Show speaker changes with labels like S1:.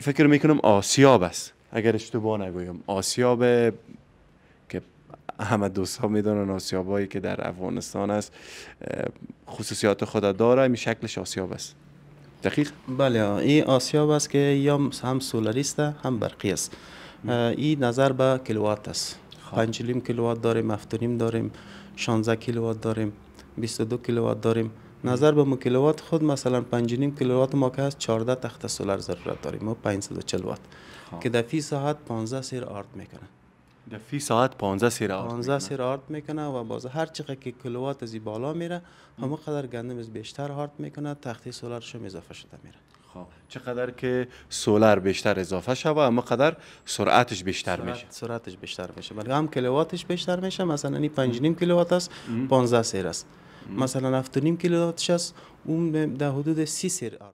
S1: فکر میکنم آسیاب است اگر اشتباه نگویم آسیاب که همه دوست ها میدونن آسیاب هایی که در افغانستان است
S2: خصوصیات خود داره می شکلش آسیاب است دقیق؟ بله این آسیاب است که یا هم سولاریست هم برقی است این نظر به کیلووات است خب. پنجلیم کیلووات داریم افتونیم داریم 16 کیلووات داریم 22 کلوات داریم نظر به مکلوات خود مثلا 5.5 کیلووات ما که هست 14 تخت سولر ضرورت داریم ما 540 وات خب. که در فی ساعت 15 سیر آرد میکنه در فی ساعت 15 سیر آرد 15 سیر آرد میکنه و باز هر چقدر که کیلووات از بالا میره همه قدر گندم از بیشتر آرد میکنه تختی سولرش هم اضافه شده میره خب چقدر که سولر بیشتر اضافه شوه اما قدر سرعتش بیشتر سرعت میشه سرعتش بیشتر میشه بلکه هم کیلوواتش بیشتر میشه مثلا این 5.5 کیلووات است 15 سیر است مثلا 7.5 کیلووات شست اون در حدود 30 سر